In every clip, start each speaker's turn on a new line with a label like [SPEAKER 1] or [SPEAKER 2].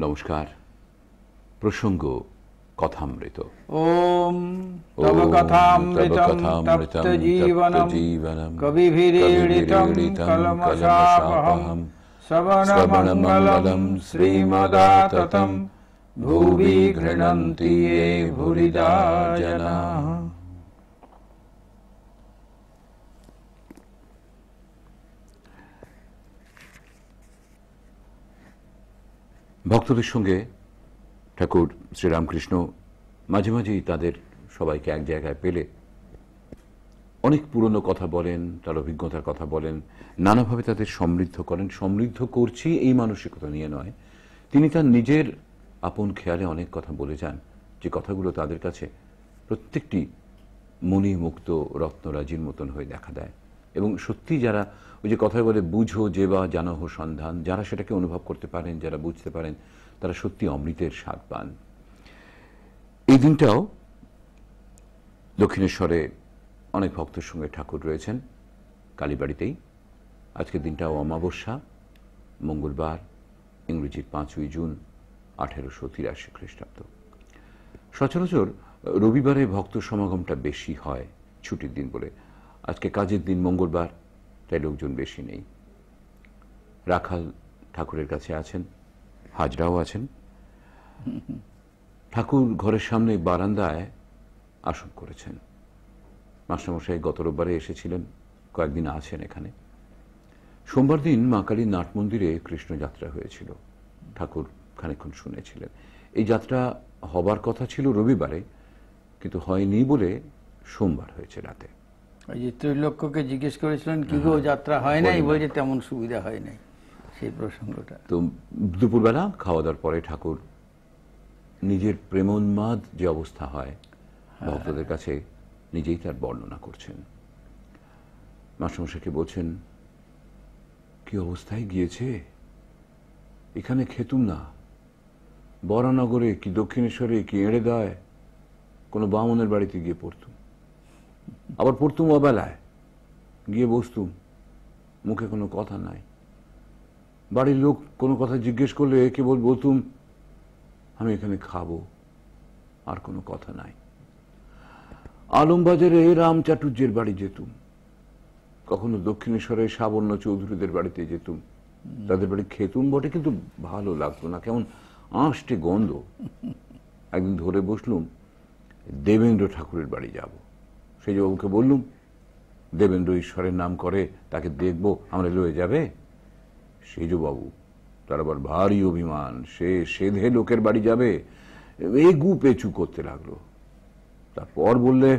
[SPEAKER 1] नमस्कार प्रसंग कथामृत
[SPEAKER 2] ओम तव कथामृत तप्त जीवनम जीवनम कवि भिरीडितम कलमशापहम श्रवण
[SPEAKER 1] ये भुरिदा ভক্তদের সঙ্গে ঠাকুর শ্রীরামকৃষ্ণ মাঝে মাঝেই তাদের সবাইকে এক জায়গায় পেলে অনেক পুরনো কথা বলেন তার অভিজ্ঞতার কথা বলেন নানাভাবে তাদের সমৃদ্ধ করেন সমৃদ্ধ করছি এই মানসিকতা নিয়ে নয় তিনি তার নিজের আপন খেয়ালে অনেক কথা বলে যান যে কথাগুলো তাদের কাছে প্রত্যেকটি মুক্ত রত্নরাজির মতন হয়ে দেখা দেয় এবং সত্যি যারা ওই যে কথায় বলে বুঝো যে বা জানো হো সন্ধান যারা সেটাকে অনুভব করতে পারেন যারা বুঝতে পারেন তারা সত্যি অমৃতের স্বাদ পান এই দিনটাও দক্ষিণেশ্বরে অনেক ভক্তের সঙ্গে ঠাকুর রয়েছেন কালীবাড়িতেই আজকের দিনটাও অমাবস্যা মঙ্গলবার ইংরেজির পাঁচই জুন আঠেরোশো তিরাশি খ্রিস্টাব্দ সচরাচর রবিবারে ভক্ত সমাগমটা বেশি হয় ছুটির দিন বলে আজকে কাজের দিন মঙ্গলবার তাই লোকজন বেশি নেই রাখাল ঠাকুরের কাছে আছেন হাজরাও আছেন ঠাকুর ঘরের সামনে বারান্দায় আসন করেছেন মাস্টারমশাই গত রোববারে এসেছিলেন কয়েকদিন আছেন এখানে সোমবার দিন মা কালী নাট মন্দিরে কৃষ্ণযাত্রা হয়েছিল ঠাকুর খানিক্ষণ শুনেছিলেন এই যাত্রা হবার কথা ছিল রবিবারে কিন্তু হয়নি বলে সোমবার হয়েছে রাতে
[SPEAKER 2] ওই যে ত্রৈলক্ষ্যকে জিজ্ঞেস করেছিলেন কি গো হ্যাঁ, যাত্রা হয় নাই বলছে তেমন সুবিধা হয় নাই সেই প্রসঙ্গটা
[SPEAKER 1] তো দুপুরবেলা খাওয়া দাওয়ার পরে ঠাকুর নিজের প্রেমোন্মাদ যে অবস্থা হয় হ্যাঁ। ভক্তদের কাছে নিজেই তার বর্ণনা করছেন মাসমশাকে বলছেন কি অবস্থায় গিয়েছে এখানে খেতুম না বরানগরে কি দক্ষিণেশ্বরে কি এড়ে দেয় কোনো বামনের বাড়িতে গিয়ে পড়তুম আবার পড়তুম অবেলায় গিয়ে বসতুম মুখে কোনো কথা নাই বাড়ির লোক কোনো কথা জিজ্ঞেস করলে কেবল বলতুম আমি এখানে খাবো আর কোনো কথা নাই আলমবাজারে রাম চাটুর্যের বাড়ি যেতুম কখনো দক্ষিণেশ্বরে সাবর্ণ চৌধুরীদের বাড়িতে যেতুম তাদের বাড়ি খেতুম বটে কিন্তু ভালো লাগতো না কেমন আঁশটে গন্ধ একদিন ধরে বসলুম দেবেন্দ্র ঠাকুরের বাড়ি যাবো সেজবাবুকে বললুম দেবেন্দ্র ঈশ্বরের নাম করে তাকে দেখব আমরা লয়ে যাবে সেজবাবু তার আবার ভারী অভিমান সে সেধে লোকের বাড়ি যাবে এই গু পেচু করতে লাগলো তারপর বললে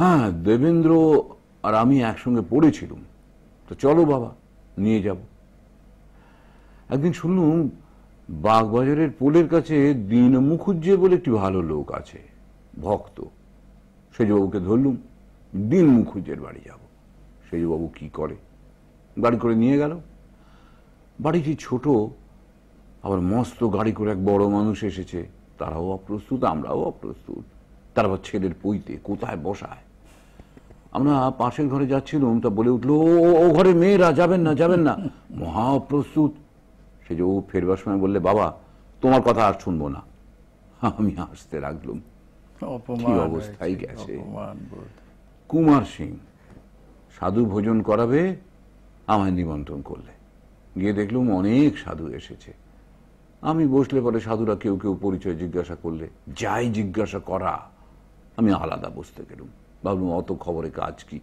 [SPEAKER 1] হ্যাঁ দেবেন্দ্র আর আমি একসঙ্গে পড়েছিলুম তো চলো বাবা নিয়ে যাব একদিন শুনলুম বাগবাজারের পোলের কাছে দিন মুখুজ্জে বলে একটি ভালো লোক আছে ভক্ত সেজবাবুকে ধরলুম দিন মুখুজের বাড়ি যাব সেজবাবু কি করে গাড়ি করে নিয়ে গেল বাড়িটি ছোট আবার মস্ত গাড়ি করে এক বড় মানুষ এসেছে তারাও অপ্রস্তুত আমরাও অপ্রস্তুত তারপর ছেলের পইতে কোথায় বসায় আমরা পাশের ঘরে যাচ্ছিলাম তা বলে উঠলো ও ঘরে মেয়েরা যাবেন না যাবেন না মহা অপ্রস্তুত সে যে ও ফেরবার সময় বললে বাবা তোমার কথা আর শুনবো না আমি হাসতে রাখলুম
[SPEAKER 2] কি অবস্থায়
[SPEAKER 1] গেছে কুমার সিং সাধু ভোজন করাবে আমায় নিমন্ত্রণ করলে গিয়ে দেখলুম অনেক সাধু এসেছে আমি বসলে পরে সাধুরা কেউ কেউ পরিচয় জিজ্ঞাসা করলে যাই জিজ্ঞাসা করা আমি আলাদা বসতে গেলুম ভাবলুম অত খবরে কাজ কি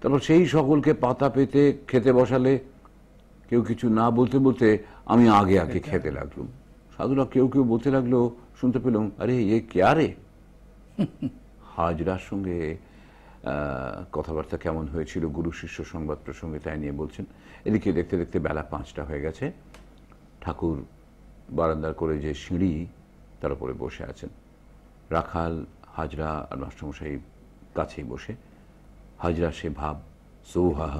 [SPEAKER 1] তারপর সেই সকলকে পাতা পেতে খেতে বসালে কেউ কিছু না বলতে বলতে আমি আগে আগে খেতে লাগলুম সাধুরা কেউ কেউ বলতে লাগলো শুনতে পেলাম আরে এ কে আরে হাজরার সঙ্গে কথাবার্তা কেমন হয়েছিল গুরু শিষ্য সংবাদ প্রসঙ্গে তাই নিয়ে বলছেন এদিকে দেখতে দেখতে বেলা পাঁচটা হয়ে গেছে ঠাকুর বারান্দার করে যে সিঁড়ি তার উপরে বসে আছেন রাখাল হাজরা আর মাস্টমশাই কাছেই বসে হাজরা সে ভাব সৌহাহ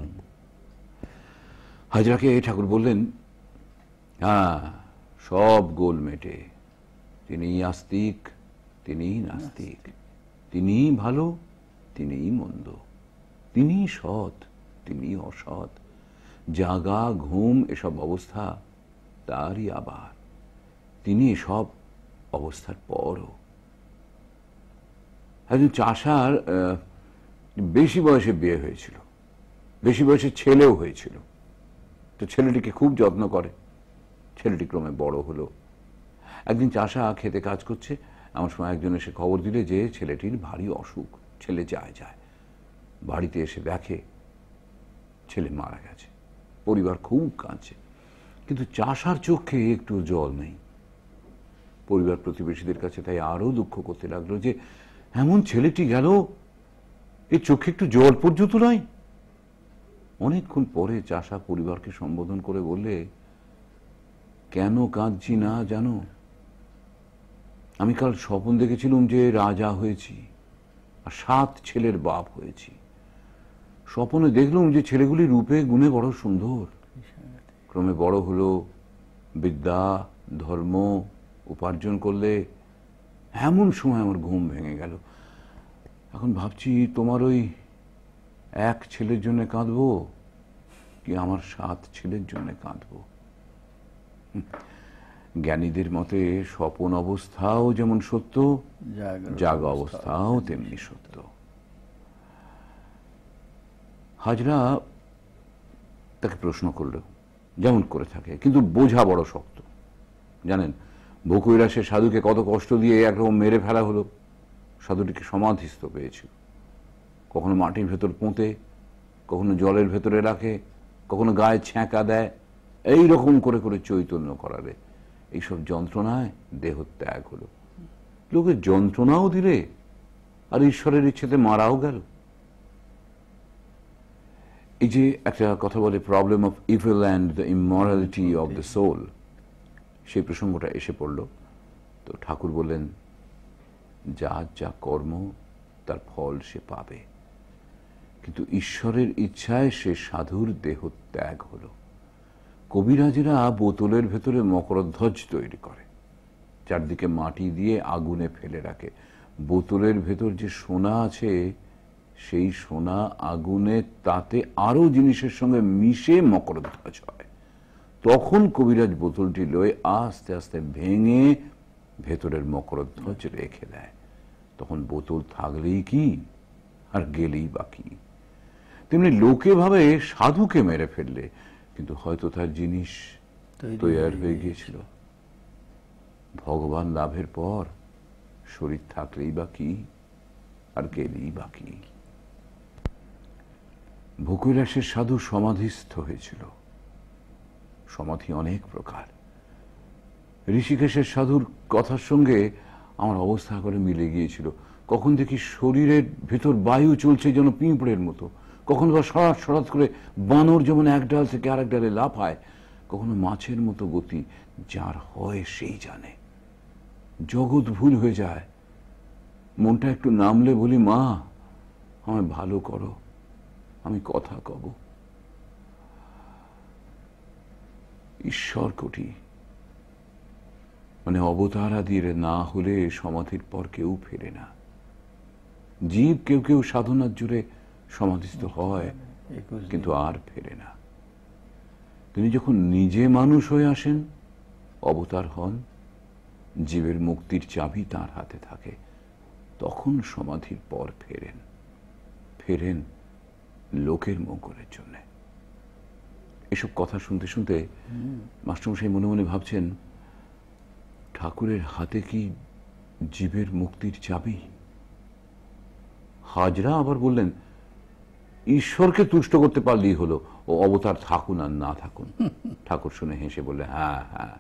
[SPEAKER 1] হাজরাকে ঠাকুর বললেন হ্যাঁ সব গোল মেটে তিনি আস্তিক তিনিই নাস্তিক তিনিই ভালো তিনিই মন্দ তিনি সৎ তিনি অসৎ জাগা ঘুম এসব অবস্থা তারই আবার তিনি সব অবস্থার পরও একজন চাষার বেশি বয়সে বিয়ে হয়েছিল বেশি বয়সে ছেলেও হয়েছিল তো ছেলেটিকে খুব যত্ন করে ছেলেটি ক্রমে বড় হলো একদিন চাষা খেতে কাজ করছে আমার সময় একজন এসে খবর দিলে যে ছেলেটির ভারী অসুখ ছেলে যায় যায় বাড়িতে এসে দেখে ছেলে মারা গেছে পরিবার খুব কাঁদছে কিন্তু চাষার চোখে একটু জল নেই পরিবার প্রতিবেশীদের কাছে তাই আরও দুঃখ করতে লাগলো যে এমন ছেলেটি গেল এ চোখে একটু জল পর্যন্ত নয় অনেকক্ষণ পরে চাষা পরিবারকে সম্বোধন করে বললে কেন কাঁদছি না জানো আমি কাল স্বপন দেখেছিলাম যে রাজা হয়েছি আর সাত ছেলের বাপ হয়েছি স্বপনে দেখলাম যে ছেলেগুলি রূপে গুণে বড় সুন্দর ক্রমে বড় হলো বিদ্যা ধর্ম উপার্জন করলে এমন সময় আমার ঘুম ভেঙে গেল এখন ভাবছি তোমার ওই এক ছেলের জন্য কাঁদবো কি আমার সাত ছেলের জন্য কাঁদবো জ্ঞানীদের মতে স্বপন অবস্থাও যেমন সত্য জাগ অবস্থাও তেমনি সত্য হাজরা তাকে প্রশ্ন করল যেমন করে থাকে কিন্তু বোঝা বড় শক্ত জানেন বকুইরা সে সাধুকে কত কষ্ট দিয়ে একরকম মেরে ফেলা হলো সাধুটিকে সমাধিস্থ পেয়েছিল কখনো মাটির ভেতর পোঁতে কখনো জলের ভেতরে রাখে কখনো গায়ে ছ্যাঁকা দেয় এই রকম করে করে চৈতন্য করাবে এইসব যন্ত্রণায় দেহ ত্যাগ হলো লোকের যন্ত্রণাও দিলে আর ঈশ্বরের ইচ্ছেতে মারাও গেল এই যে একটা কথা বলে problem of evil and the immorality of the soul সেই প্রসঙ্গটা এসে পড়ল তো ঠাকুর বললেন যা যা কর্ম তার ফল সে পাবে কিন্তু ঈশ্বরের ইচ্ছায় সে সাধুর দেহ ত্যাগ হলো কবিরাজিরা বোতলের ভেতরে মকরধ্বজ তৈরি করে চারদিকে মাটি দিয়ে আগুনে ফেলে রাখে বোতলের ভেতর যে সোনা আছে সেই সোনা আগুনে তাতে আরও জিনিসের সঙ্গে মিশে মকরধ্বজ হয় তখন কবিরাজ বোতলটি লয়ে আস্তে আস্তে ভেঙে ভেতরের মকরধ্বজ রেখে দেয় তখন বোতল থাকলেই কি আর গেলেই বাকি তেমনি লোকে ভাবে সাধুকে মেরে ফেললে কিন্তু হয়তো তার জিনিস তৈরি হয়ে গিয়েছিল ভগবান লাভের পর শরীর থাকলেই বা কি আর গেলেই বা কি ভকুলাসের সাধু সমাধিস্থ হয়েছিল সমাধি অনেক প্রকার ঋষিকেশের সাধুর কথার সঙ্গে আমার অবস্থা করে মিলে গিয়েছিল কখন দেখি শরীরের ভেতর বায়ু চলছে যেন পিঁপড়ের মতো কখনো বা সরাস সরাস করে বানর যেমন এক ডাল থেকে আরেক ডালে হয় কখনো মাছের মতো গতি যার হয় সেই জানে জগৎ ভুল হয়ে যায় মনটা একটু নামলে বলি মা আমায় ভালো করো আমি কথা কব ঈশ্বর কটি মানে অবতারাদির না হলে সমাধির পর কেউ ফেরে না জীব কেউ কেউ সাধনার জুড়ে সমাধিস্থ হয় কিন্তু আর ফেরে না তিনি যখন নিজে মানুষ হয়ে আসেন অবতার হন জীবের মুক্তির চাবি তার হাতে থাকে তখন সমাধির পর ফেরেন ফেরেন লোকের মঙ্গলের জন্য এসব কথা শুনতে শুনতে মাস্টারমশাই মনে মনে ভাবছেন ঠাকুরের হাতে কি জীবের মুক্তির চাবি হাজরা আবার বললেন ঈশ্বরকে তুষ্ট করতে পারলেই হলো ও অবতার থাকুন আর না থাকুন ঠাকুর শুনে হেসে বললে হ্যাঁ হ্যাঁ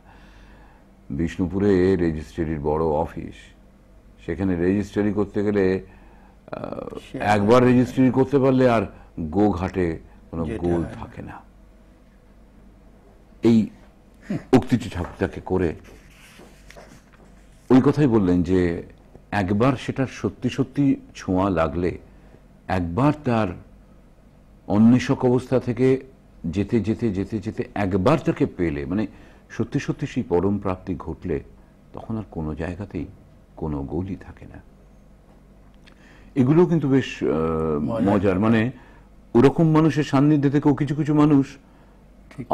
[SPEAKER 1] বিষ্ণুপুরে রেজিস্ট্রির বড় অফিস সেখানে রেজিস্ট্রি করতে গেলে একবার রেজিস্ট্রি করতে পারলে আর গোঘাটে কোনো গোল থাকে না এই উক্তিটি ঠাকুরটাকে করে ওই কথাই বললেন যে একবার সেটা সত্যি সত্যি ছোঁয়া লাগলে একবার তার অন্বেষক অবস্থা থেকে যেতে যেতে যেতে যেতে একবার তাকে পেলে মানে সত্যি সত্যি সেই পরম প্রাপ্তি ঘটলে তখন আর কোনো জায়গাতেই কোনো গৌলি থাকে না এগুলো কিন্তু বেশ মজার মানে ওরকম মানুষের সান্নিধ্যে থেকেও কিছু কিছু মানুষ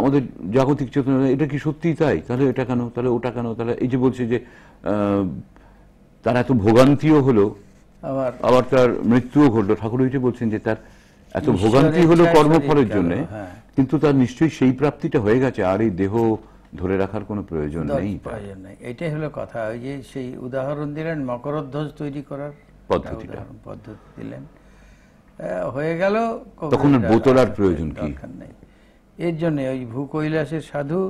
[SPEAKER 1] আমাদের জাগতিক চেতনা এটা কি সত্যিই তাই তাহলে এটা কেন তাহলে ওটা কেন তাহলে এই যে বলছে যে তার এত ভোগান্তিও হলো আবার আবার তার মৃত্যুও ঘটলো ঠাকুর যে বলছেন যে তার এত ভোগান্তি হলো কর্মফলের জন্য হ্যাঁ। কিন্তু তার নিশ্চয়ই সেই প্রাপ্তিটা হয়ে গেছে আর এই দেহ ধরে রাখার কোনো প্রয়োজন নেই
[SPEAKER 2] এটাই হলো কথা ওই যে সেই উদাহরণ দিলেন মকরধ্বজ তৈরি করার পদ্ধতি দিলেন হয়ে গেল তখন বোতলার প্রয়োজন কি এর জন্য ওই ভূ কৈলাসের সাধু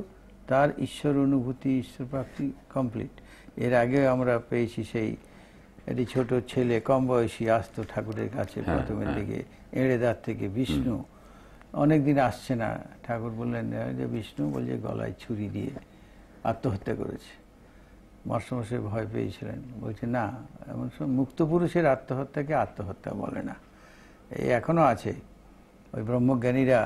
[SPEAKER 2] তার ঈশ্বর অনুভূতি ঈশ্বর প্রাপ্তি কমপ্লিট এর আগে আমরা পেয়েছি সেই একটি ছোট ছেলে কম বয়সী আসতো ঠাকুরের কাছে হ্যাঁ, প্রথমের হ্যাঁ। দিকে এড়ে থেকে বিষ্ণু অনেকদিন আসছে না ঠাকুর বললেন যে বিষ্ণু বলছে গলায় ছুরি দিয়ে আত্মহত্যা করেছে মর্ষমশাই ভয় পেয়েছিলেন বলছে না এমন সব মুক্ত পুরুষের আত্মহত্যাকে আত্মহত্যা বলে না এই এখনও আছে ওই ব্রহ্মজ্ঞানীরা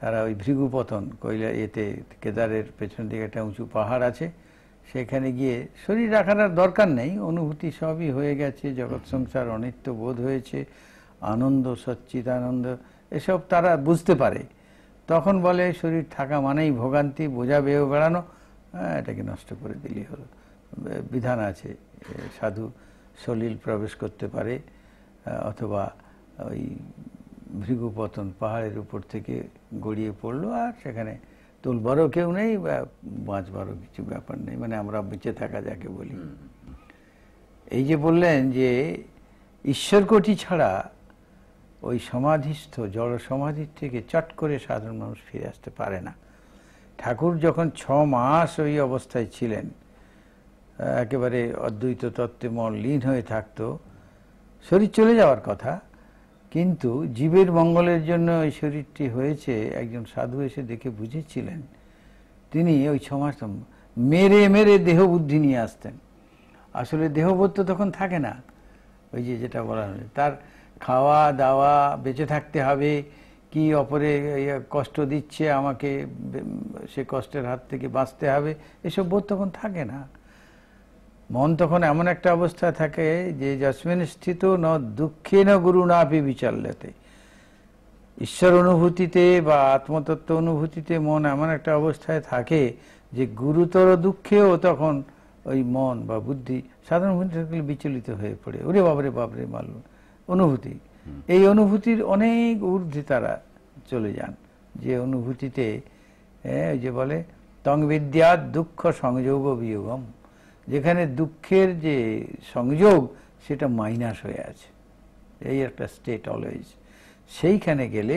[SPEAKER 2] তারা ওই ভৃগুপতন কৈলা এতে কেদারের পেছন দিকে একটা উঁচু পাহাড় আছে সেখানে গিয়ে শরীর রাখার দরকার নেই অনুভূতি সবই হয়ে গেছে জগৎ সংসার অনিত্য বোধ হয়েছে আনন্দ সচ্চিদানন্দ এসব তারা বুঝতে পারে তখন বলে শরীর থাকা মানেই ভোগান্তি বোঝা বেয়েও বেড়ানো হ্যাঁ, এটাকে নষ্ট করে দিলেই হলো বিধান আছে সাধু সলিল প্রবেশ করতে পারে অথবা ওই ভৃগুপতন পাহাড়ের উপর থেকে গড়িয়ে পড়লো আর সেখানে তুলবারও কেউ নেই বা বাঁচবারও কিছু ব্যাপার নেই মানে আমরা বেঁচে থাকা যাকে বলি এই যে বললেন যে ঈশ্বরকটি ছাড়া ওই সমাধিস্থ জড় সমাধির থেকে চট করে সাধারণ মানুষ ফিরে আসতে পারে না ঠাকুর যখন ছ মাস ওই অবস্থায় ছিলেন একেবারে অদ্বৈত তত্ত্বে মন লীন হয়ে থাকতো শরীর চলে যাওয়ার কথা কিন্তু জীবের মঙ্গলের জন্য ওই শরীরটি হয়েছে একজন সাধু এসে দেখে বুঝেছিলেন তিনি ওই ছমাস মেরে মেরে দেহ বুদ্ধি নিয়ে আসতেন আসলে দেহবোধ তো তখন থাকে না ওই যে যেটা বলা হয়েছে তার খাওয়া দাওয়া বেঁচে থাকতে হবে কি অপরে ইয়ে কষ্ট দিচ্ছে আমাকে সে কষ্টের হাত থেকে বাঁচতে হবে এসব বোধ তখন থাকে না মন তখন এমন একটা অবস্থা থাকে যে যস্মিন স্থিত ন দুঃখে ন গুরু না আপি বিচাল্যতে ঈশ্বর অনুভূতিতে বা আত্মতত্ত্ব অনুভূতিতে মন এমন একটা অবস্থায় থাকে যে গুরুতর দুঃখেও তখন ওই মন বা বুদ্ধি সাধারণ বুদ্ধি বিচলিত হয়ে পড়ে ওরে বাবরে বাবরে মারল অনুভূতি এই অনুভূতির অনেক ঊর্ধ্বে তারা চলে যান যে অনুভূতিতে ওই যে বলে তং দুঃখ সংযোগ বিয়োগম যেখানে দুঃখের যে সংযোগ সেটা মাইনাস হয়ে আছে এই একটা স্টেট অলওয়েজ সেইখানে গেলে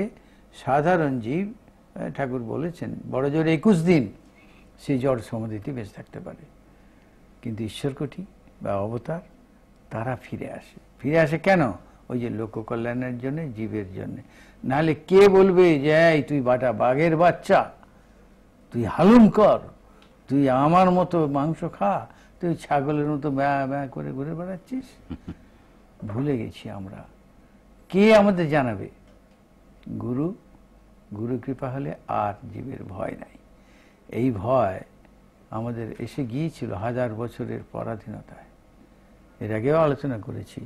[SPEAKER 2] সাধারণ জীব ঠাকুর বলেছেন বড় জোর একুশ দিন সেই জড় সমাধিতে বেঁচে থাকতে পারে কিন্তু ঈশ্বরকটি বা অবতার তারা ফিরে আসে ফিরে আসে কেন ওই যে লোককল্যাণের জন্য জীবের জন্য নাহলে কে বলবে যে তুই বাটা বাঘের বাচ্চা তুই হালুম কর তুই আমার মতো মাংস খা তুই ছাগলের মতো ব্যা ব্যা করে ঘুরে বেড়াচ্ছিস ভুলে গেছি আমরা কে আমাদের জানাবে গুরু গুরু কৃপা হলে আর জীবের ভয় নাই এই ভয় আমাদের এসে গিয়েছিল হাজার বছরের পরাধীনতায় এর আগেও আলোচনা করেছি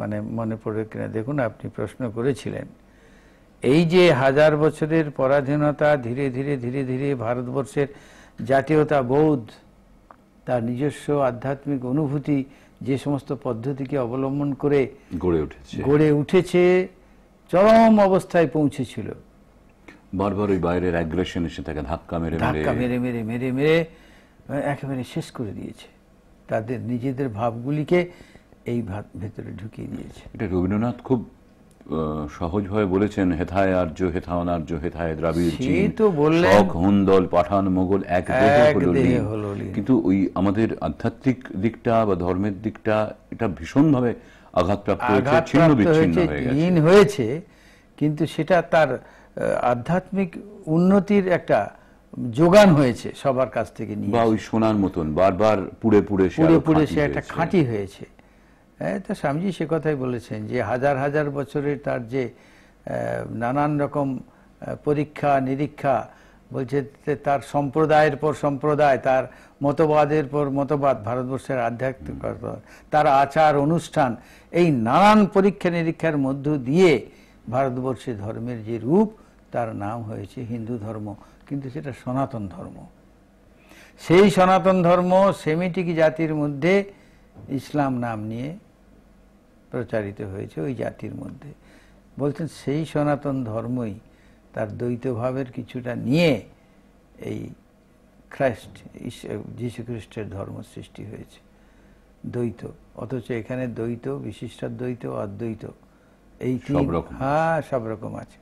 [SPEAKER 2] মানে মনে পড়ে কিনা দেখুন আপনি প্রশ্ন করেছিলেন এই যে হাজার বছরের পরাধীনতা ধীরে ধীরে ধীরে ধীরে ভারতবর্ষের জাতীয়তা বোধ তার নিজস্ব আধ্যাত্মিক অনুভূতি যে সমস্ত পদ্ধতিকে অবলম্বন করে
[SPEAKER 1] গড়ে উঠেছে গড়ে
[SPEAKER 2] উঠেছে চরম অবস্থায় পৌঁছেছিল
[SPEAKER 1] বারবার ওই বাইরের অ্যাগ্রেশন এসে তাকে ধাক্কা মেরে ধাক্কা মেরে
[SPEAKER 2] মেরে মেরে মেরে একেবারে শেষ করে দিয়েছে তাদের নিজেদের ভাবগুলিকে এই ভাত ভেতরে ঢুকিয়ে দিয়েছে
[SPEAKER 1] এটা রবীন্দ্রনাথ খুব সহজভাবে বলেছেন হেথায় আর্য হেথা অনার্য হেথায় দ্রাবিড় তো বললেন হুন্দল পাঠান মোগল এক দেহ হলো কিন্তু ওই আমাদের আধ্যাত্মিক দিকটা বা ধর্মের দিকটা এটা ভীষণভাবে আঘাতপ্রাপ্ত হয়েছে ছিন্ন বিচ্ছিন্ন হয়ে
[SPEAKER 2] গেছে হয়েছে কিন্তু সেটা তার আধ্যাত্মিক উন্নতির একটা যোগান হয়েছে সবার কাছ থেকে নিয়ে বা ওই সোনার মতন বারবার পুড়ে পুড়ে পুড়ে পুড়ে সে একটা খাঁটি হয়েছে হ্যাঁ, তো স্বামীজি সে কথাই বলেছেন যে হাজার হাজার বছরের তার যে নানান রকম পরীক্ষা নিরীক্ষা বলছে তার সম্প্রদায়ের পর সম্প্রদায় তার মতবাদের পর মতবাদ ভারতবর্ষের আধ্যাত্মিক তার আচার অনুষ্ঠান এই নানান পরীক্ষা নিরীক্ষার মধ্য দিয়ে ভারতবর্ষে ধর্মের যে রূপ তার নাম হয়েছে হিন্দু ধর্ম কিন্তু সেটা সনাতন ধর্ম সেই সনাতন ধর্ম সেমিটিক জাতির মধ্যে ইসলাম নাম নিয়ে প্রচারিত হয়েছে ওই জাতির মধ্যে বলছেন সেই সনাতন ধর্মই তার দ্বৈতভাবের কিছুটা নিয়ে এই খ্রাইস্ট যীশুখ্রিস্টের ধর্ম সৃষ্টি হয়েছে দ্বৈত অথচ এখানে দ্বৈত বিশিষ্ট দ্বৈত অদ্বৈত এই হ্যাঁ সব রকম আছে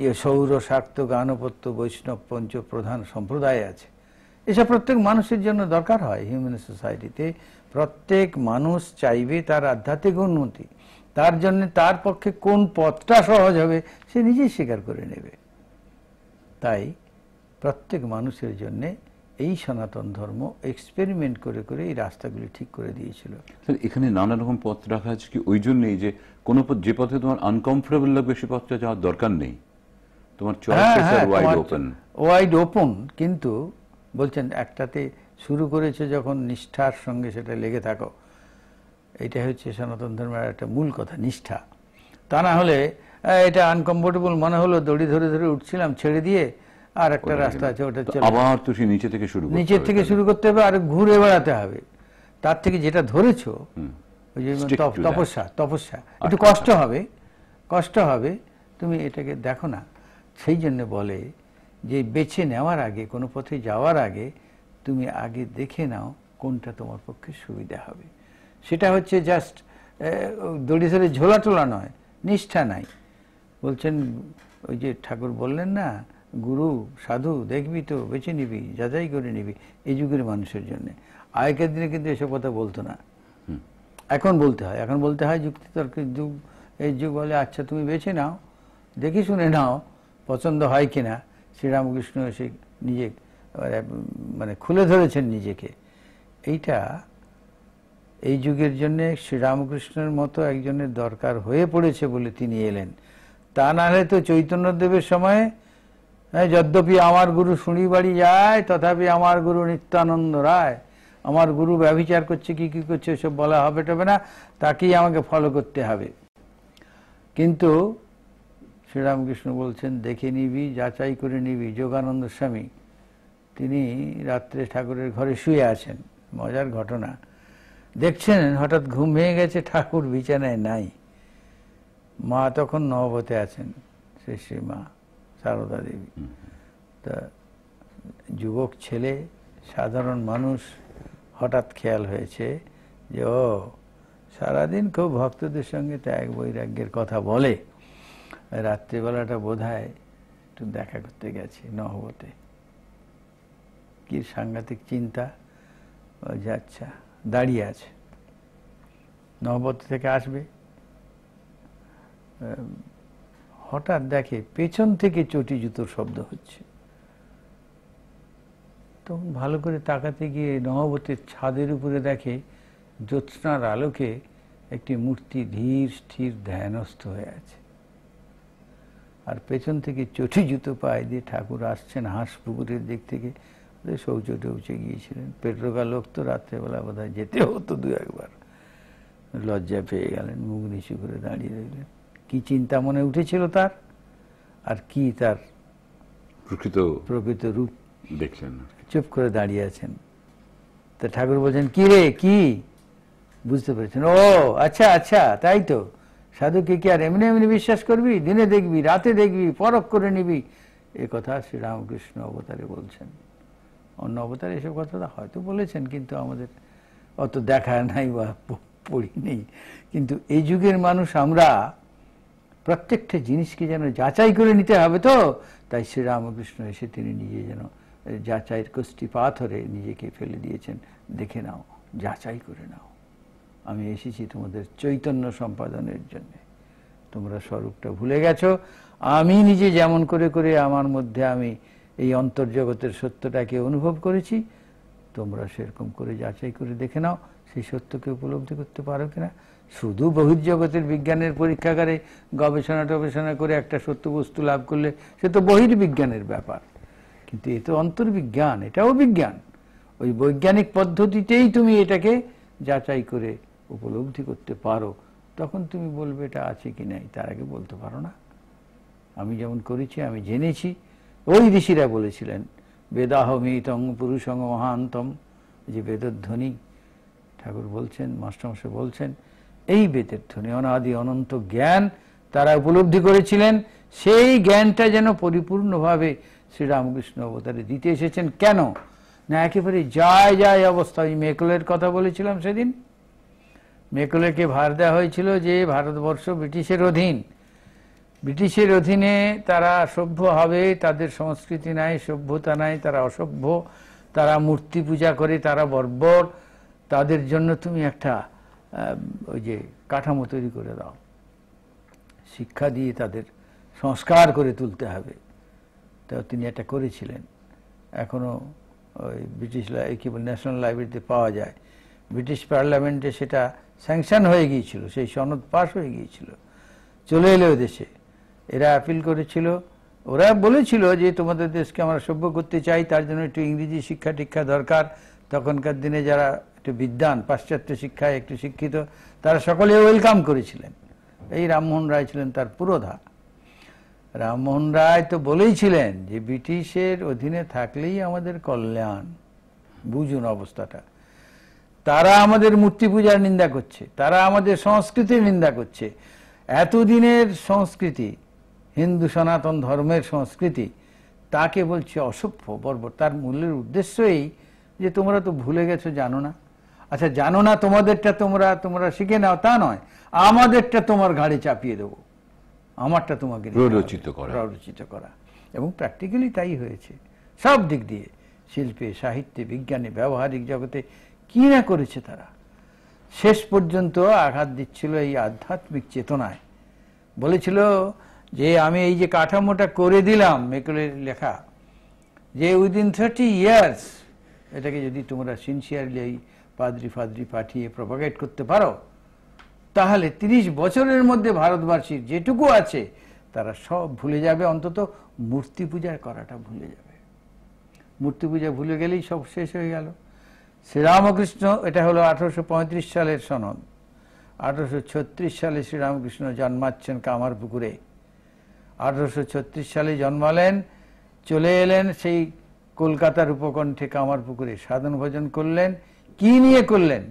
[SPEAKER 2] ইয়ে সৌর স্বার্থ গানপত্য বৈষ্ণব পঞ্চ প্রধান সম্প্রদায় আছে এসব প্রত্যেক মানুষের জন্য দরকার হয় হিউম্যান সোসাইটিতে প্রত্যেক মানুষ চাইবে তার আধ্যাত্মিক উন্নতি তার জন্য তার পক্ষে কোন পথটা সহজ হবে সে নিজেই স্বীকার করে নেবে তাই প্রত্যেক মানুষের জন্য এই সনাতন ধর্ম এক্সপেরিমেন্ট করে করে এই রাস্তাগুলি ঠিক করে দিয়েছিল
[SPEAKER 1] এখানে নানা রকম পথ রাখা আছে কি ওই জন্যই যে কোন পথ যে পথে তোমার আনকমফোর্টেবল লাগবে সে পথটা যাওয়ার দরকার নেই তোমার ওয়াইড ওপেন
[SPEAKER 2] ওয়াইড ওপেন কিন্তু বলছেন একটাতে শুরু করেছে যখন নিষ্ঠার সঙ্গে সেটা লেগে থাকো এটা হচ্ছে সনাতন ধর্মের একটা মূল কথা নিষ্ঠা তা না হলে এটা আনকমফোর্টেবল মনে হলো দড়ি ধরে ধরে উঠছিলাম ছেড়ে দিয়ে আর একটা রাস্তা আছে ওটা আবার
[SPEAKER 1] তো নিচে থেকে শুরু নিচে থেকে
[SPEAKER 2] শুরু করতে হবে আর ঘুরে বেড়াতে হবে তার থেকে যেটা ধরেছ ওই যে তপস্যা তপস্যা আচ্ছা, একটু আচ্ছা। কষ্ট হবে কষ্ট হবে তুমি এটাকে দেখো না সেই জন্য বলে যে বেছে নেওয়ার আগে কোনো পথে যাওয়ার আগে তুমি আগে দেখে নাও কোনটা তোমার পক্ষে সুবিধা হবে সেটা হচ্ছে জাস্ট দড়ি ধরে ঝোলা টোলা নয় নিষ্ঠা নাই বলছেন ওই যে ঠাকুর বললেন না গুরু সাধু দেখবি তো বেছে নিবি যাচাই করে নিবি এই যুগের মানুষের জন্য আগেকার দিনে কিন্তু এসব কথা বলতো না এখন বলতে হয় এখন বলতে হয় যুক্তি যুগ এই যুগ বলে আচ্ছা তুমি বেছে নাও দেখি শুনে নাও পছন্দ হয় কিনা শ্রীরামকৃষ্ণ এসে নিজে মানে খুলে ধরেছেন নিজেকে এইটা এই যুগের জন্যে শ্রীরামকৃষ্ণের মতো একজনের দরকার হয়ে পড়েছে বলে তিনি এলেন তা নাহলে তো চৈতন্যদেবের সময় হ্যাঁ, যদ্যপি আমার গুরু শুনি বাড়ি যায় তথাপি আমার গুরু নিত্যানন্দ রায় আমার গুরু ব্যভিচার করছে কি কি করছে সব বলা হবে টবে না তাকেই আমাকে ফলো করতে হবে কিন্তু শ্রীরামকৃষ্ণ বলছেন দেখে নিবি যাচাই করে নিবি যোগানন্দ স্বামী তিনি রাত্রে ঠাকুরের ঘরে শুয়ে আছেন মজার ঘটনা দেখছেন হঠাৎ ঘুম ভেঙে গেছে ঠাকুর বিছানায় নাই মা তখন নবতে আছেন শ্রী মা সারদা দেবী তা যুবক ছেলে সাধারণ মানুষ হঠাৎ খেয়াল হয়েছে যে ও সারাদিন খুব ভক্তদের সঙ্গে ত্যাগ বৈরাগ্যের কথা বলে রাত্রিবেলাটা বোধ একটু দেখা করতে গেছে নহবতে কি সাংঘাতিক চিন্তা যে আচ্ছা, আচ্ছা দাঁড়িয়ে আছে নহবতী থেকে আসবে হঠাৎ দেখে পেছন থেকে চটি জুতোর শব্দ হচ্ছে তখন ভালো করে তাকাতে গিয়ে নহবতের ছাদের উপরে দেখে জ্যোৎস্নার আলোকে একটি মূর্তি ধীর স্থির ধ্যানস্থ হয়ে আছে আর পেছন থেকে চটি জুতো পায়ে দিয়ে ঠাকুর আসছেন হাঁস পুকুরের দিক থেকে শৌচ টৌচে গিয়েছিলেন পেট্রোকা লোক তো রাত্রেবেলা বোধ হয় যেতে হতো দু একবার লজ্জা পেয়ে গেলেন মুখ নিচু করে দাঁড়িয়ে রইলেন কি চিন্তা মনে উঠেছিল তার আর কি তার প্রকৃত প্রকৃত রূপ দেখলেন চুপ করে দাঁড়িয়ে আছেন তা ঠাকুর বলছেন কি রে কি বুঝতে পেরেছেন ও আচ্ছা আচ্ছা তাই তো সাধুকে কি আর এমনি এমনি বিশ্বাস করবি দিনে দেখবি রাতে দেখবি পরখ করে নিবি এ কথা শ্রীরামকৃষ্ণ অবতারে বলছেন অন্য অবতারে এসব কথাটা হয়তো বলেছেন কিন্তু আমাদের অত দেখা নাই বা পড়িনি কিন্তু এই যুগের মানুষ আমরা প্রত্যেকটা জিনিসকে যেন যাচাই করে নিতে হবে তো তাই শ্রীরামকৃষ্ণ এসে তিনি নিজে যেন যাচাইয়ের কষ্টি পাথরে নিজেকে ফেলে দিয়েছেন দেখে নাও যাচাই করে নাও আমি এসেছি তোমাদের চৈতন্য সম্পাদনের জন্য তোমরা স্বরূপটা ভুলে গেছো আমি নিজে যেমন করে করে আমার মধ্যে আমি এই অন্তর্জগতের সত্যটাকে অনুভব করেছি তোমরা সেরকম করে যাচাই করে দেখে নাও সেই সত্যকে উপলব্ধি করতে পারো কিনা শুধু বহির্জগতের বিজ্ঞানের পরীক্ষাগারে গবেষণা টবেষণা করে একটা সত্য বস্তু লাভ করলে সে তো বহির্বিজ্ঞানের ব্যাপার কিন্তু এ তো অন্তর্বিজ্ঞান এটাও বিজ্ঞান ওই বৈজ্ঞানিক পদ্ধতিতেই তুমি এটাকে যাচাই করে উপলব্ধি করতে পারো তখন তুমি বলবে এটা আছে কি নাই তার আগে বলতে পারো না আমি যেমন করেছি আমি জেনেছি ওই ঋষিরা বলেছিলেন বেদাহমিতং পুরুষং মহান্তম যে ধ্বনি ঠাকুর বলছেন মাস্টারমশাই বলছেন এই বেদের ধ্বনি অনাদি অনন্ত জ্ঞান তারা উপলব্ধি করেছিলেন সেই জ্ঞানটা যেন পরিপূর্ণভাবে শ্রীরামকৃষ্ণ অবতারে দিতে এসেছেন কেন না একেবারে যায় যায় অবস্থা আমি মেকলের কথা বলেছিলাম সেদিন মেকলেকে ভার দেওয়া হয়েছিল যে ভারতবর্ষ ব্রিটিশের অধীন ব্রিটিশের অধীনে তারা সভ্য হবে তাদের সংস্কৃতি নাই সভ্যতা নাই তারা অসভ্য তারা মূর্তি পূজা করে তারা বর্বর তাদের জন্য তুমি একটা ওই যে কাঠামো তৈরি করে দাও শিক্ষা দিয়ে তাদের সংস্কার করে তুলতে হবে তাও তিনি এটা করেছিলেন এখনও ওই ব্রিটিশ লাই কি বল ন্যাশনাল লাইব্রেরিতে পাওয়া যায় ব্রিটিশ পার্লামেন্টে সেটা স্যাংশন হয়ে গিয়েছিল সেই সনদ পাশ হয়ে গিয়েছিল চলে এলো দেশে এরা আপিল করেছিল ওরা বলেছিল যে তোমাদের দেশকে আমরা সভ্য করতে চাই তার জন্য একটু ইংরেজি শিক্ষা টিক্ষা দরকার তখনকার দিনে যারা একটু বিদ্যান পাশ্চাত্য শিক্ষায় একটু শিক্ষিত তারা সকলে ওয়েলকাম করেছিলেন এই রামমোহন রায় ছিলেন তার পুরোধা রামমোহন রায় তো বলেইছিলেন যে ব্রিটিশের অধীনে থাকলেই আমাদের কল্যাণ বুঝুন অবস্থাটা তারা আমাদের মূর্তি পূজার নিন্দা করছে তারা আমাদের সংস্কৃতির নিন্দা করছে এতদিনের সংস্কৃতি হিন্দু সনাতন ধর্মের সংস্কৃতি তাকে বলছে অসভ্য বর্বর তার মূলের উদ্দেশ্য এই যে তোমরা তো ভুলে গেছো জানো না আচ্ছা জানো না তোমাদেরটা তোমরা তোমরা শিখে নাও তা নয় আমাদেরটা তোমার ঘাড়ে চাপিয়ে দেবো আমারটা তোমাকে প্ররোচিত করা এবং প্র্যাকটিক্যালি তাই হয়েছে সব দিক দিয়ে শিল্পে সাহিত্যে বিজ্ঞানে ব্যবহারিক জগতে কি না করেছে তারা শেষ পর্যন্ত আঘাত দিচ্ছিল এই আধ্যাত্মিক চেতনায় বলেছিল যে আমি এই যে কাঠামোটা করে দিলাম মেকুলের লেখা যে উইদিন থার্টি ইয়ার্স এটাকে যদি তোমরা সিনসিয়ারলি এই পাদ্রি ফাদ্রি পাঠিয়ে প্রভাগেট করতে পারো তাহলে ৩০ বছরের মধ্যে ভারতবাসীর যেটুকু আছে তারা সব ভুলে যাবে অন্তত মূর্তি পূজার করাটা ভুলে যাবে মূর্তি পূজা ভুলে গেলেই সব শেষ হয়ে গেল শ্রীরামকৃষ্ণ এটা হলো আঠারোশো সালের সনদ আঠারোশো সালে শ্রীরামকৃষ্ণ জন্মাচ্ছেন কামারপুকুরে আঠারোশো সালে জন্মালেন চলে এলেন সেই কলকাতার উপকণ্ঠে কামার পুকুরে সাধন ভোজন করলেন কি নিয়ে করলেন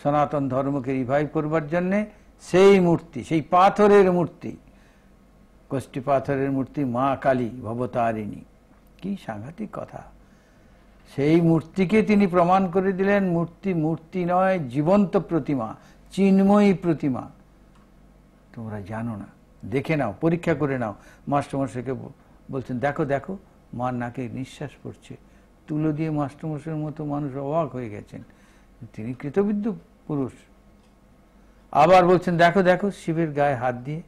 [SPEAKER 2] সনাতন ধর্মকে রিভাইভ করবার জন্যে সেই মূর্তি সেই পাথরের মূর্তি কষ্টি পাথরের মূর্তি মা কালী ভবতারিণী কি সাংঘাতিক কথা সেই মূর্তিকে তিনি প্রমাণ করে দিলেন মূর্তি মূর্তি নয় জীবন্ত প্রতিমা চিন্ময়ী প্রতিমা তোমরা জানো না দেখে নাও পরীক্ষা করে নাও মাস্টারমশাইকে বলছেন দেখো দেখো মার নাকে নিঃশ্বাস পড়ছে তুলো দিয়ে মাস্টারমশাইয়ের মতো মানুষ অবাক হয়ে গেছেন তিনি কৃতবিদ্ধ পুরুষ আবার বলছেন দেখো দেখো শিবের গায়ে হাত দিয়ে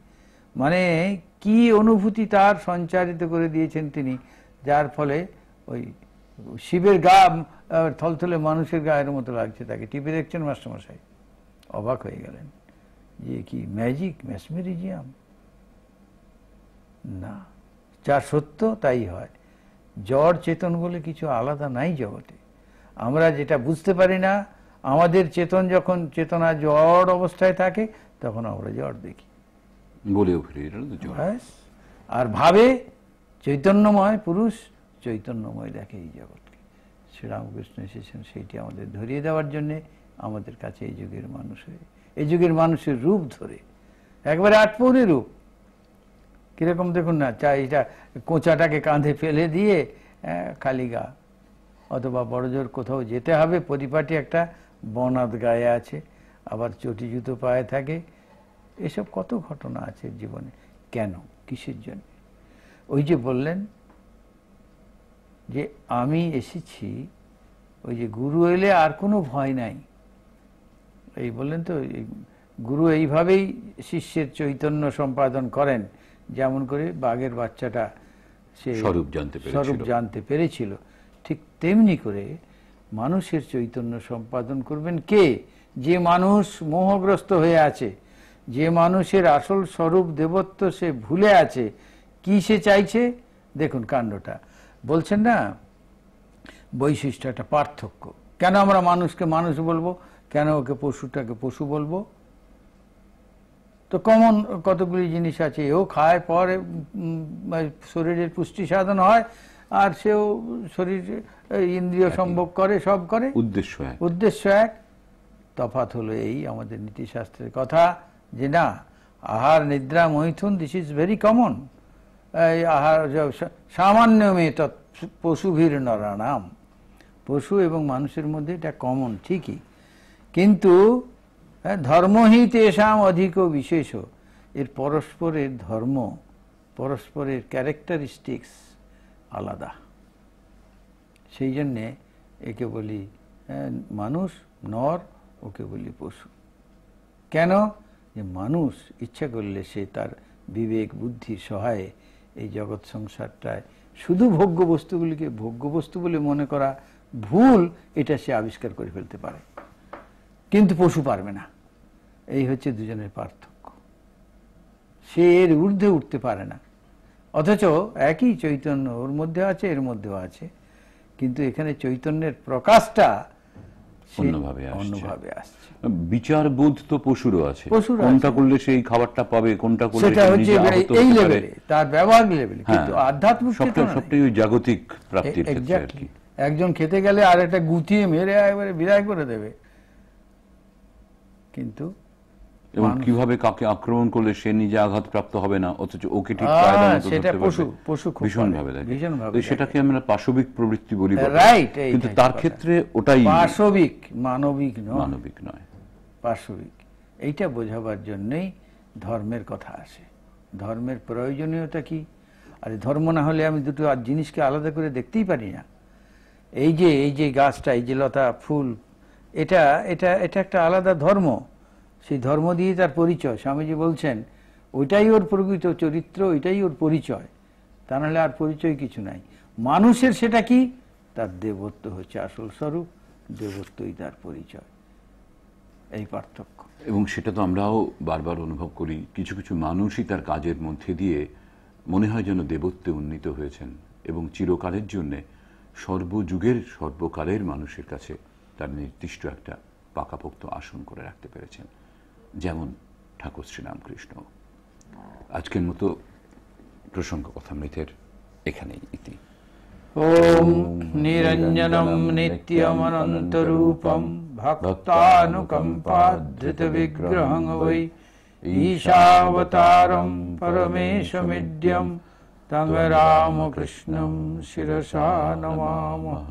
[SPEAKER 2] মানে কি অনুভূতি তার সঞ্চারিত করে দিয়েছেন তিনি যার ফলে ওই শিবের গা থলথলে মানুষের গায়ের মতো লাগছে তাকে টিপে দেখছেন মাস্টারমশাই অবাক হয়ে গেলেন যে কি ম্যাজিক ম্যাসমেরিজিয়াম না যা সত্য তাই হয় জড় চেতন বলে কিছু আলাদা নাই জগতে আমরা যেটা বুঝতে পারি না আমাদের চেতন যখন চেতনা জড় অবস্থায় থাকে তখন আমরা জড় দেখি বলেও আর ভাবে চৈতন্যময় পুরুষ চৈতন্যময় দেখে এই জগৎকে শ্রীরামকৃষ্ণ এসেছেন সেইটি আমাদের ধরিয়ে দেওয়ার জন্যে আমাদের কাছে এই যুগের মানুষ হয়ে এই যুগের মানুষের রূপ ধরে একবারে আটপৌরে রূপ কিরকম দেখুন না এটা কোঁচাটাকে কাঁধে ফেলে দিয়ে খালি গা অথবা বড়জোর কোথাও যেতে হবে পরিপাটি একটা বনাদ গায়ে আছে আবার চটি জুতো পায়ে থাকে এসব কত ঘটনা আছে জীবনে কেন কিসের জন্য ওই যে বললেন যে আমি এসেছি ওই যে গুরু এলে আর কোনো ভয় নাই এই বললেন তো গুরু এইভাবেই শিষ্যের চৈতন্য সম্পাদন করেন যেমন করে বাঘের বাচ্চাটা সে স্বরূপ জানতে স্বরূপ জানতে পেরেছিল ঠিক তেমনি করে মানুষের চৈতন্য সম্পাদন করবেন কে যে মানুষ মোহগ্রস্ত হয়ে আছে যে মানুষের আসল স্বরূপ দেবত্ব সে ভুলে আছে কি সে চাইছে দেখুন কাণ্ডটা বলছেন না বৈশিষ্ট্য একটা পার্থক্য কেন আমরা মানুষকে মানুষ বলবো কেন ওকে পশুটাকে পশু বলবো তো কমন কতগুলি জিনিস আছে এও খায় পরে মানে শরীরের পুষ্টি সাধন হয় আর সেও শরীর ইন্দ্রিয় সম্ভব করে সব করে উদ্দেশ্য উদ্দেশ্য এক তফাত হলো এই আমাদের নীতিশাস্ত্রের কথা যে না আহার নিদ্রা মৈথুন দিস ইজ ভেরি কমন এই আহার সামান্য মেয়ে পশুভীর নরানাম পশু এবং মানুষের মধ্যে এটা কমন ঠিকই কিন্তু হ্যাঁ ধর্মহি তেষাম অধিক বিশেষ এর পরস্পরের ধর্ম পরস্পরের ক্যারেক্টারিস্টিক্স আলাদা সেই জন্যে একে বলি হ্যাঁ, মানুষ নর ওকে বলি পশু কেন যে মানুষ ইচ্ছা করলে সে তার বিবেক বুদ্ধি সহায়ে এই জগৎ সংসারটায় শুধু ভোগ্য বস্তুগুলিকে ভোগ্য বস্তু বলে মনে করা ভুল এটা সে আবিষ্কার করে ফেলতে পারে কিন্তু পশু পারবে না এই হচ্ছে দুজনের পার্থক্য সে এর ঊর্ধ্বে উঠতে পারে না অথচ একই চৈতন্য ওর মধ্যে আছে এর মধ্যেও আছে কিন্তু এখানে চৈতন্যের প্রকাশটা
[SPEAKER 1] বিচার বোধ তো পশুরও আছে কোনটা করলে সেই খাবারটা পাবে কোনটা করলে সেটা হচ্ছে এই লেভেলে
[SPEAKER 2] তার ব্যবহার লেভেলে হ্যাঁ। কিন্তু আধ্যাত্মিক সবটাই
[SPEAKER 1] জাগতিক প্রাপ্তির ক্ষেত্রে আর কি
[SPEAKER 2] একজন খেতে গেলে আর একটা গুটিয়ে মেরে একবারে বিদায় করে দেবে কিন্তু এবং
[SPEAKER 1] কিভাবে কাকে আক্রমণ করলে সে নিজে আঘাতপ্রাপ্ত হবে না অথচ ওকে ঠিক ভীষণ ভাবে সেটাকে আমরা পাশবিক প্রবৃত্তি বলি কিন্তু তার ক্ষেত্রে ওটাই পাশবিক
[SPEAKER 2] মানবিক নয় মানবিক নয় পাশবিক এইটা বোঝাবার জন্যই ধর্মের কথা আসে ধর্মের প্রয়োজনীয়তা কি আরে ধর্ম না হলে আমি দুটো আর জিনিসকে আলাদা করে দেখতেই পারি না এই যে এই যে গাছটা এই যে লতা ফুল এটা এটা এটা একটা আলাদা ধর্ম সেই ধর্ম দিয়ে তার পরিচয় স্বামীজি বলছেন ওইটাই ওর প্রকৃত চরিত্র ওইটাই ওর পরিচয় তা নাহলে আর পরিচয় কিছু নাই মানুষের সেটা কি তার দেবত্ব হচ্ছে আসল স্বরূপ দেবত্বই তার পরিচয় এই পার্থক্য
[SPEAKER 1] এবং সেটা তো আমরাও বারবার অনুভব করি কিছু কিছু মানুষই তার কাজের মধ্যে দিয়ে মনে হয় যেন দেবত্বে উন্নীত হয়েছেন এবং চিরকালের জন্যে সর্বযুগের সর্বকালের মানুষের কাছে তার নির্দিষ্ট একটা পাকাপোক্ত আসন করে রাখতে পেরেছেন যেমন ঠাকুর শ্রীরামকৃষ্ণ আজকের মতো প্রসঙ্গ কথামৃতের এখানেই ইতি
[SPEAKER 2] ॐ निरञ्जनं नित्यमनन्तरूपं भक्तानुकम्पाधृतविग्रहं वै ईशावतारं परमेशमिड्यं तं रामकृष्णं शिरसा नमामः